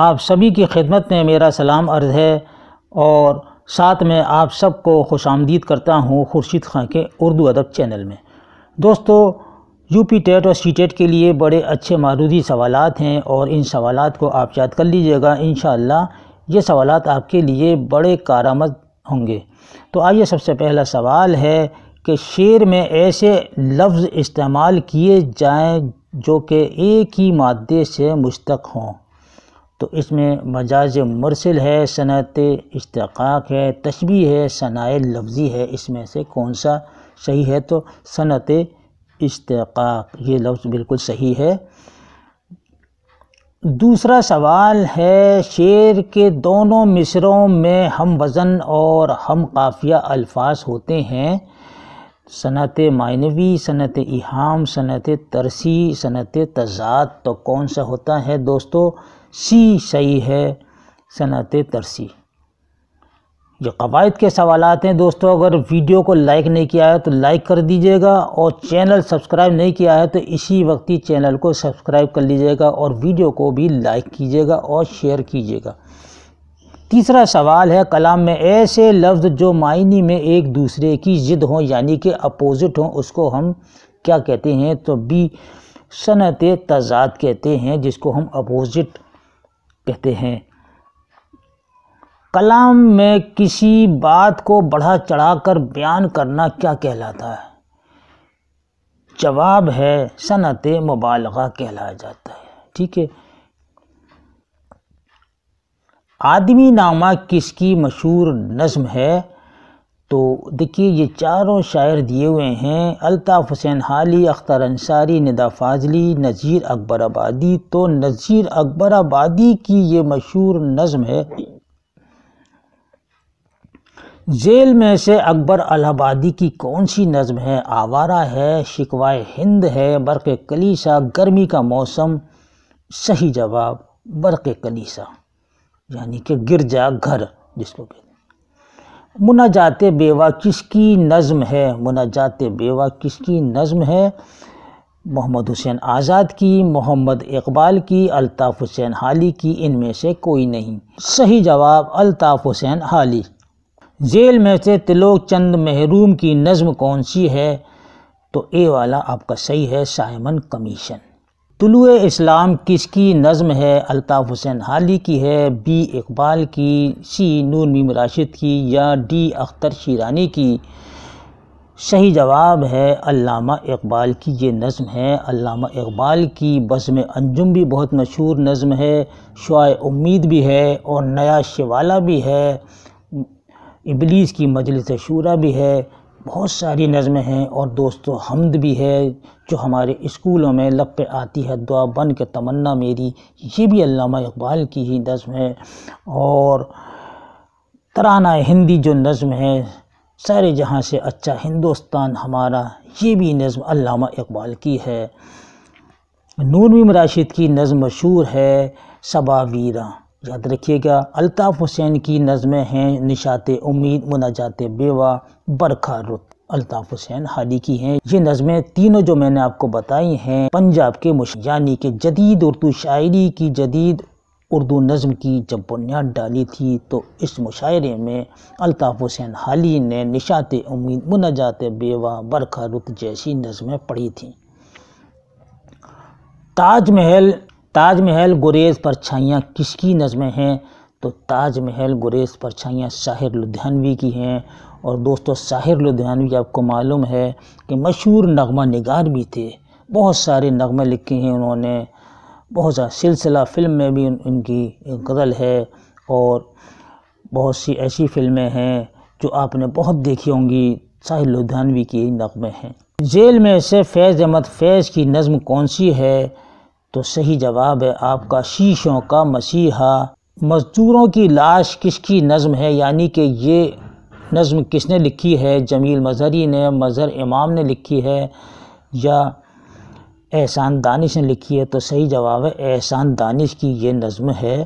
आप सभी की खिदमत में मेरा सलाम अर्ज़ है और साथ में आप सबको खुश आमदीद करता हूँ खुर्शीद खां के उर्दू अदब चैनल में दोस्तों यूपी टेट और सी टेट के लिए बड़े अच्छे मारूदी सवाल हैं और इन सवाल को आप याद कर लीजिएगा इन ये सवाल आपके लिए बड़े कारामद होंगे तो आइए सबसे पहला सवाल है कि शेर में ऐसे लफ्ज़ इस्तेमाल किए जाएँ जो कि एक ही मादे से मुश्तक हों तो इसमें मजाज मरसिल है सनत इश्तक है तशबी है सनाए लफ्ज़ी है इसमें से कौन सा सही है तो सनत इश्तक ये लफ्ज़ बिल्कुल सही है दूसरा सवाल है शेर के दोनों मिसरों में हम वज़न और हम काफ़िया अल्फाज होते हैं सनत मानवी सनत इहाम सनत तरसी सनत तजाद तो कौन सा होता है दोस्तों सी सही है सनत तरसी ये कवायद के सवाल हैं दोस्तों अगर वीडियो को लाइक नहीं किया है तो लाइक कर दीजिएगा और चैनल सब्सक्राइब नहीं किया है तो इसी वक्त ही चैनल को सब्सक्राइब कर लीजिएगा और वीडियो को भी लाइक कीजिएगा और शेयर कीजिएगा तीसरा सवाल है कलाम में ऐसे लफ्ज़ जो मायने में एक दूसरे की ज़िद हों यानी कि अपोज़िट हों उसको हम क्या कहते हैं तो बी सनत तजाद कहते हैं जिसको हम अपोज़िट कहते हैं कलाम में किसी बात को बढ़ा चढ़ाकर बयान करना क्या कहलाता है जवाब है सनत मुबालगा कहलाया जाता है ठीक है आदमी नामा किसकी मशहूर नज़म है तो देखिए ये चारों शायर दिए हुए हैं अल्ताफ़ हुसैन हाली अख्तर अंसारी निदा फाजली नज़ीर अकबर आबादी तो नज़ीर अकबर आबादी की ये मशहूर नज़म है जेल में से अकबर अलाहाबादी की कौन सी नज़म है आवारा है शिकवाए हिंद है बरक़ कलीसा गर्मी का मौसम सही जवाब बरक़ कलीसा यानी कि गिरजा घर जिसको कहते हैं मुनाजात बेवा किसकी नज़म है मुनाजात बेवा किसकी नज़म है मोहम्मद हुसैन आज़ाद की मोहम्मद इकबाल की अलताफ़ हुसैन हाली की इनमें से कोई नहीं सही जवाब अलताफ़ हुसैन हाली जेल में से तिलोक चंद महरूम की नज़म कौन सी है तो ए वाला आपका सही है साइमन कमीशन तुलु इस्लाम किसकी नज़म है अलताफ़ हुसैन हाली की है बी इकबाल की सी नूर मीम राशिद की या डी अख्तर शीरानी की सही जवाब है अल्लामा इकबाल की ये नज़म है अल्लामा इकबाल की बज़म अंजुम भी बहुत मशहूर नज़म है शुआ उम्मीद भी है और नया शिवाला भी है इबलीस की मजलिस शूरा भी है बहुत सारी नज़में हैं और दोस्तों हमद भी है जो हमारे स्कूलों में लप पे आती है दुआ बन के तमन्ना मेरी ये भी अल्लामा इकबाल की ही नज़म है और तराना हिंदी जो नज़म है सारे जहाँ से अच्छा हिंदुस्तान हमारा ये भी नज़म अल्लामा इकबाल की है नूरवी मराशिद की नज़म मशहूर है सबा वीरा याद रखिएगा अल्ताफ़ हुसैन की नज़में हैं निशात उम्मीद मुनाजात बेवा बरखा रुत अल्ताफ़ हुसैन हाली की हैं ये नज़में तीनों जो मैंने आपको बताई हैं पंजाब के मुश यानी कि जदीद उर्दू शायरी की जदीद उर्दू नज़म की जब बुनियाद डाली थी तो इस मुशायरे में अल्ताफ़ हुसैन हाली ने निशात उम्मीद मुनाजात बेवा बरखा रुत जैसी नज़में पढ़ी थी ताजमहल ताजमहल गुरेज परछाइयाँ किसकी नज़में हैं तो ताजमहल गुरेज परछाइयाँ शाहिर लुधियानवी की हैं और दोस्तों शाहिर लुधियानवी आपको मालूम है कि मशहूर नगमा निगार भी थे बहुत सारे नगमे लिखे हैं उन्होंने बहुत सारा सिलसिला फ़िल्म में भी उनकी गज़ल है और बहुत सी ऐसी फ़िल्में हैं जो आपने बहुत देखी होंगी शाहिर लुधियानवी की नगमे हैं जेल में से फैज़ अहमद फैज़ की नज़म कौन सी है तो सही जवाब है आपका शीशों का मसीहा मजदूरों की लाश किसकी नज़म है यानी कि ये नज़म किसने लिखी है जमील मज़हरी ने मज़हर इमाम ने लिखी है या एहसान दानिश ने लिखी है तो सही जवाब है एहसान दानिश की ये नज़म है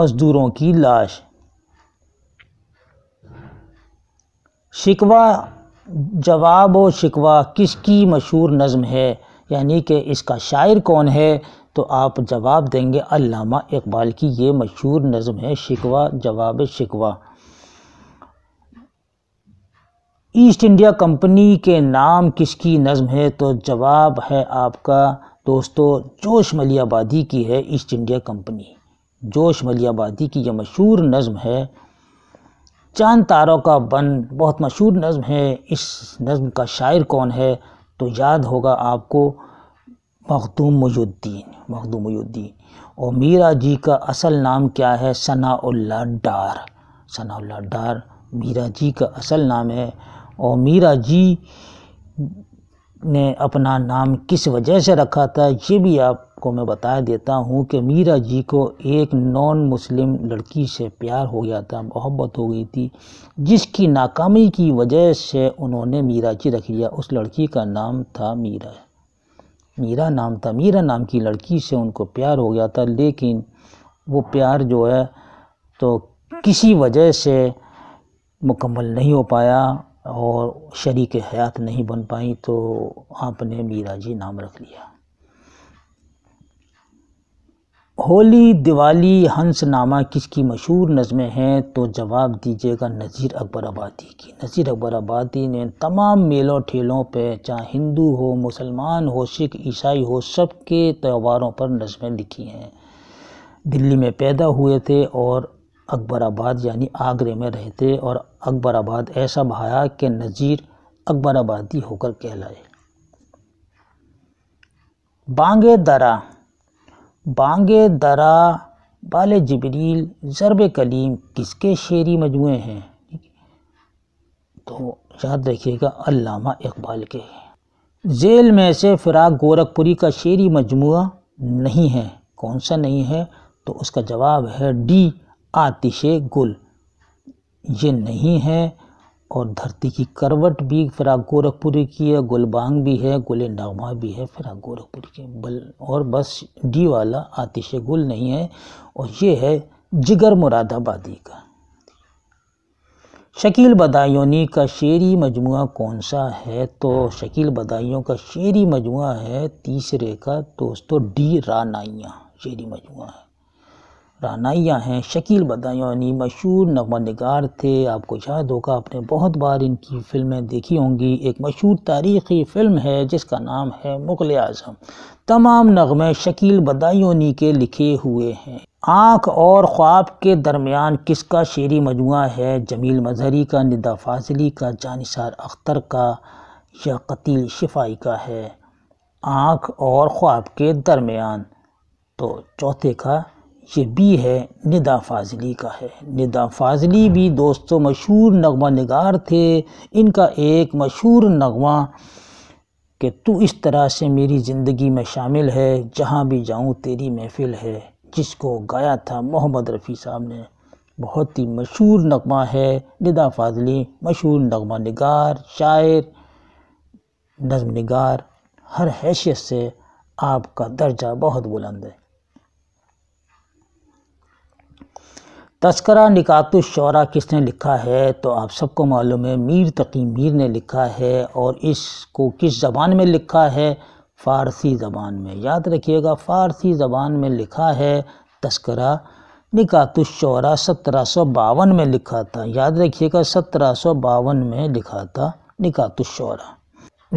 मज़दूरों की लाश शिकवा जवाब व शिकवा किसकी मशहूर नज़म है यानी कि इसका शायर कौन है तो आप जवाब देंगे अल्लामा इकबाल की ये मशहूर नज़म है शिकवा जवाब शिकवा ईस्ट इंडिया कंपनी के नाम किसकी नज़म है तो जवाब है आपका दोस्तों जोश मलियाबादी आबादी की है ईस्ट इंडिया कंपनी जोश मली आबादी की यह मशहूर नज़म है चांद तारों का बन बहुत मशहूर नज़म है इस नज़म का शायर कौन है तो याद होगा आपको मखदूम मुजुद्दीन मखदूम मुजुद्दीन और मीरा जी का असल नाम क्या है सनाउल्ला डार सनाउल्ला डार मीरा जी का असल नाम है और मीरा जी ने अपना नाम किस वजह से रखा था ये भी आपको मैं बता देता हूँ कि मीरा जी को एक नॉन मुस्लिम लड़की से प्यार हो गया था मोहब्बत हो गई थी जिसकी नाकामी की वजह से उन्होंने मीरा जी रख लिया उस लड़की का नाम था मीरा मीरा नाम था मीरा नाम की लड़की से उनको प्यार हो गया था लेकिन वो प्यार जो है तो किसी वजह से मुकम्मल नहीं हो पाया और शरीक हयात नहीं बन पाई तो आपने मीरा जी नाम रख लिया होली दिवाली हंसनामा किसकी मशहूर नज़में हैं तो जवाब दीजिएगा नज़ीर अकबर आबादी की नज़ीर अकबर आबादी ने तमाम मेलों ठेलों पे चाहे हिंदू हो मुसलमान हो सिख ईसाई हो सब के त्योहारों पर नज़में लिखी हैं दिल्ली में पैदा हुए थे और अकबराबाद यानी आगरे में रहते और अकबराबाद ऐसा भाया कि नज़ीर अकबराबादी होकर कहलाए बांगे दरा बांगे दरा बाल जबरील ज़रब कलीम किसके शेरी मजमू हैं तो याद रखिएगा अल्लामा इकबाल के जेल में से फिराक गोरखपुरी का शेरी मजमू नहीं है कौन सा नहीं है तो उसका जवाब है डी आतिश गुल ये नहीं है और धरती की करवट भी फिराक गोरखपुरी की है गुलबांग भी है गुल नामा भी है फिराक़ गोरखपुरी की बल और बस डी वाला आतिश गुल नहीं है और ये है जिगर मुरादाबादी का शकील बदायूनी का शेरी मजमु कौन सा है तो शकील बदायूं का शेरी मजमु है तीसरे का दोस्तों डी रानाइयाँ शेरी मजमु है रानाइयाँ हैं शकील बदायूनी मशहूर नगमा नगार थे आपको याद होगा आपने बहुत बार इनकी फ़िल्में देखी होंगी एक मशहूर तारीख़ी फ़िल्म है जिसका नाम है मुग़ल आजम तमाम नगमे शकील बदायूनी के लिखे हुए हैं आँख और ख्वाब के दरमियान किसका शेरी मजमु है जमील मजहरी का निदा फाजली का जानसार अख्तर का या कतील शिफाई का है आँख और ख्वाब के दरमियान तो चौथे का ये भी है निदा फाजली का है निदा फाजली भी दोस्तों मशहूर नगमा नगार थे इनका एक मशहूर नगमा कि तू इस तरह से मेरी ज़िंदगी में शामिल है जहाँ भी जाऊँ तेरी महफिल है जिसको गाया था मोहम्मद रफ़ी साहब ने बहुत ही मशहूर नगमा है निदा फाजली मशहूर नगमा नगार शायर नज़म नगार हर हैसियत से आपका दर्जा बहुत बुलंद है तस्करा निकातु शरा किसने लिखा है तो आप सबको मालूम है मीर तकी मीर ने लिखा है और इसको किस ज़बान में लिखा है फ़ारसी ज़बान में याद रखिएगा फ़ारसी ज़बान में लिखा है तस्करा निकातु शरा सत्रह सौ बावन में लिखा था याद रखिएगा सत्रह सौ बावन में लिखा था निकातु शरा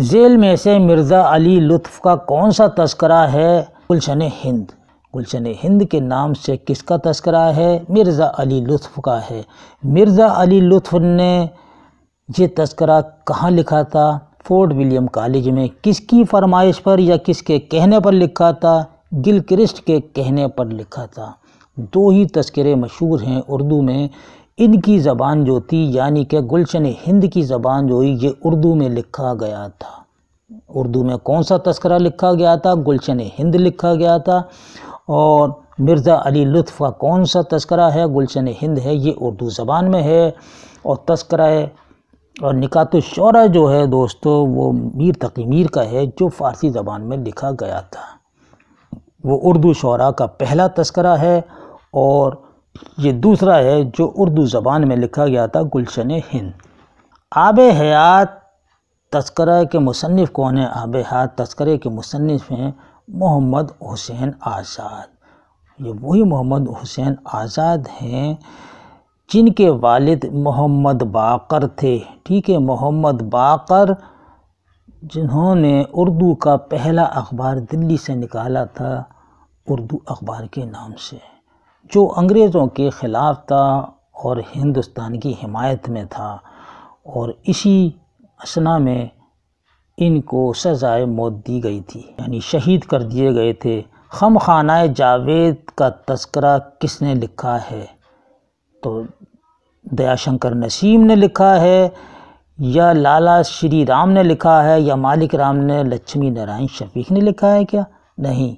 जेल में से मिर्ज़ा अली लुत्फ़ का कौन सा तस्करा है गुलशन हिंद गुलशन हिंद के नाम से किसका तस्करा है मिर्ज़ा अली लुफ का है मिर्ज़ा अली लुफ ने ये तस्करा कहाँ लिखा था फोर्ट विलियम कॉलेज में किसकी फरमाइश पर या किसके कहने पर लिखा था क्रिस्ट के कहने पर लिखा था दो ही तस्करे मशहूर हैं उर्दू में इनकी ज़बान जो थी यानी कि गुलशन हिंद की ज़बान जो हुई ये उर्दू में लिखा गया था उर्दू में कौन सा तस्करा लिखा गया था गुलशन हिंद लिखा गया था और मिर्ज़ा अली लुत्फ़ का कौन सा तस्करा है गुलशन हिंद है ये उर्दू ज़बान में है और तस्करा और निकात शरा जो है दोस्तों वो मीर तकी मीर का है जो फ़ारसी ज़बान में लिखा गया था वो उर्दू शरा का पहला तस्करा है और ये दूसरा है जो उर्दू ज़बान में लिखा गया था गुलशन हिंद आब हयात तस्करा के मुसनफ़ कौन है आब हाथ तस्करे के मुसनफ़ हैं मोहम्मद हुसैन आज़ाद ये वही मोहम्मद हुसैन आज़ाद हैं जिनके वालिद मोहम्मद बाकर थे ठीक है मोहम्मद बाकर जिन्होंने उर्दू का पहला अखबार दिल्ली से निकाला था उर्दू अखबार के नाम से जो अंग्रेज़ों के ख़िलाफ़ था और हिंदुस्तान की हिमायत में था और इसी असना में इनको सजाए मौत दी गई थी यानी शहीद कर दिए गए थे खम खाना जावेद का तस्करा किसने लिखा है तो दयाशंकर नसीम ने लिखा है या लाला श्री राम ने लिखा है या मालिक राम ने लक्ष्मी नारायण शफीक ने लिखा है क्या नहीं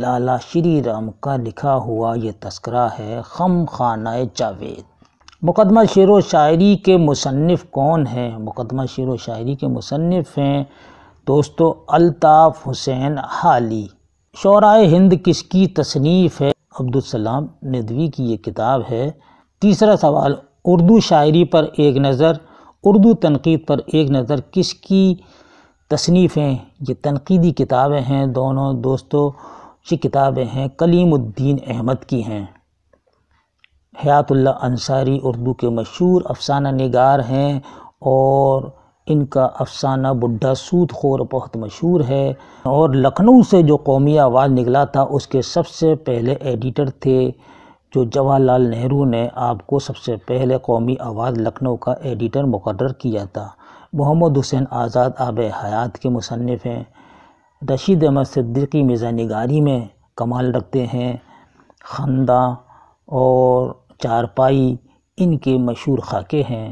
लाला श्री राम का लिखा हुआ ये तस्करा है खम खाना जावेद मुकदमा शेर व शायरी के मुसनफ़ कौन हैं मुकदमा शेर व शायरी के मुसनफ़ हैं दोस्तों अलताफ़ हुसैन हाली शराय हिंद किसकी तसनीफ़ है अब्दुलसलाम नदवी की ये किताब है तीसरा सवाल उर्दू शायरी पर एक नज़र उर्दू तनकीद पर एक नज़र किसकी तसनीफ़ हैं ये तनकीदी किताबें हैं दोनों दोस्तों ये किताबें हैं कलीमुद्दीन अहमद की हैं हयातुल्ला अंसारी उर्दू के मशहूर अफसाना नगार हैं और इनका अफसाना बुढ़ा सूद खोर बहुत मशहूर है और लखनऊ से जो कौमी आवाज़ निकला था उसके सबसे पहले एडिटर थे जो जवाहरलाल नेहरू ने आपको सबसे पहले कौमी आवाज़ लखनऊ का एडिटर मुकर किया था मोहम्मद हुसैन आज़ाद आब हयात के मुसनफ़ हैं रशीद अहमद सिद्दीकी मिज़ा निगारी में कमाल रखते हैं खानदा और चारपाई इनके मशहूर खाके हैं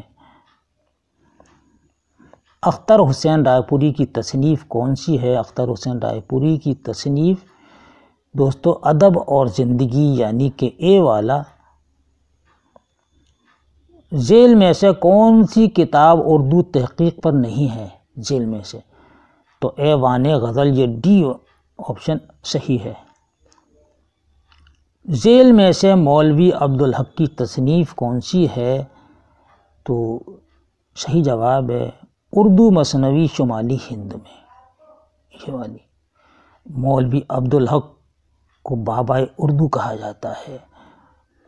अख्तर हुसैन रायपुरी की तसनीफ़ कौन सी है अख्तर हुसैन रायपुरी की तसनीफ़ दोस्तों अदब और ज़िंदगी यानी कि ए वाला जेल में से कौन सी किताब उर्दू तहकीक पर नहीं है जेल में से तो ए वान गज़ल ये डी ऑप्शन सही है जेल में से मौलवी अब्दुल हक की तसनीफ़ कौन सी है तो सही जवाब है उर्दू मसनवी शुमाली हिंद में ये वाली मौलवी अब्दुल हक को बाबा उर्दू कहा जाता है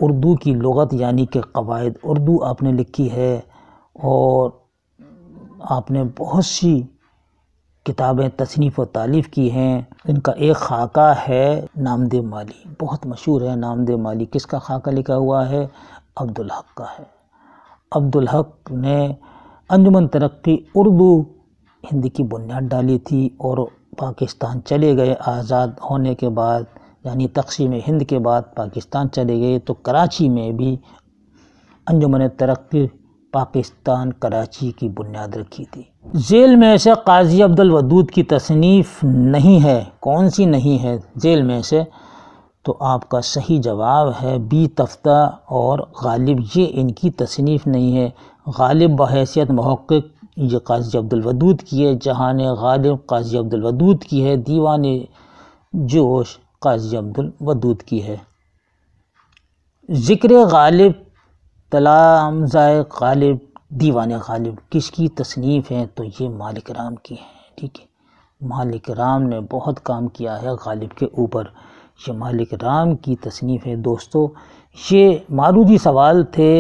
उर्दू की लगत यानी कि कवायद उर्दू आपने लिखी है और आपने बहुत सी किताबें तसनीफ़ व तालीफ़ की हैं इनका एक खाका है नामदेव माली बहुत मशहूर है नामदेव माली किसका खाका लिखा हुआ है अब्दुल हक का है अब्दुल हक ने अंजुमन तरक्की उर्दू हिंदी की बुनियाद डाली थी और पाकिस्तान चले गए आज़ाद होने के बाद यानी तकसीम हिंद के बाद पाकिस्तान चले गए तो कराची में भी अंजुमन तरक्की पाकिस्तान कराची की बुनियाद रखी थी जेल में से काजी अब्दुल वदूद की तसनीफ़ नहीं है कौन सी नहीं है जेल में से तो आपका सही जवाब है बी तफ्ता और गालिब ये इनकी तसनीफ़ नहीं है गालिब बहसीत महक़ ये काजी अब्दुल वदूद की है ने गालिब काजी अब्दुल वदूद की है दीवान जोश काजी अब्दुल वदूद की है ज़िक्र गालिब तला जाए गालिब दीवान गालिब किसकी तसनीफ़ है तो ये मालिक राम की है ठीक है मालिक राम ने बहुत काम किया है गालिब के ऊपर ये मालिक राम की तसनीफ़ है दोस्तों ये मारूदी सवाल थे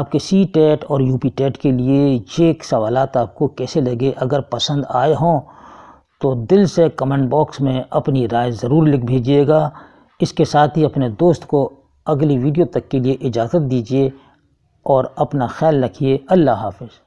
आपके सी टेट और यू पी टेट के लिए ये सवाल आपको कैसे लगे अगर पसंद आए हों तो दिल से कमेंट बॉक्स में अपनी राय ज़रूर लिख भेजिएगा इसके साथ ही अपने दोस्त को अगली वीडियो तक के लिए इजाज़त दीजिए और अपना ख्याल रखिए अल्लाह हाफिज़